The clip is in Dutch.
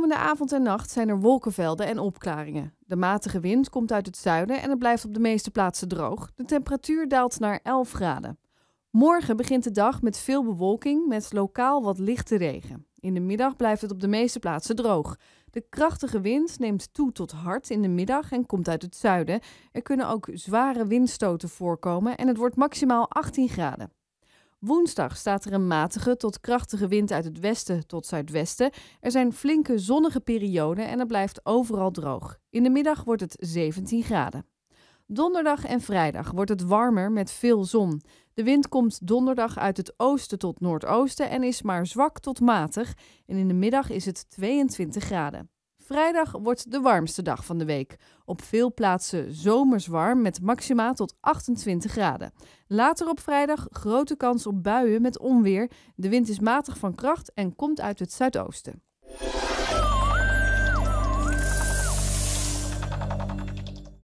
komende avond en nacht zijn er wolkenvelden en opklaringen. De matige wind komt uit het zuiden en het blijft op de meeste plaatsen droog. De temperatuur daalt naar 11 graden. Morgen begint de dag met veel bewolking met lokaal wat lichte regen. In de middag blijft het op de meeste plaatsen droog. De krachtige wind neemt toe tot hard in de middag en komt uit het zuiden. Er kunnen ook zware windstoten voorkomen en het wordt maximaal 18 graden. Woensdag staat er een matige tot krachtige wind uit het westen tot zuidwesten. Er zijn flinke zonnige perioden en het blijft overal droog. In de middag wordt het 17 graden. Donderdag en vrijdag wordt het warmer met veel zon. De wind komt donderdag uit het oosten tot noordoosten en is maar zwak tot matig. En in de middag is het 22 graden. Vrijdag wordt de warmste dag van de week. Op veel plaatsen zomers warm met maxima tot 28 graden. Later op vrijdag grote kans op buien met onweer. De wind is matig van kracht en komt uit het zuidoosten.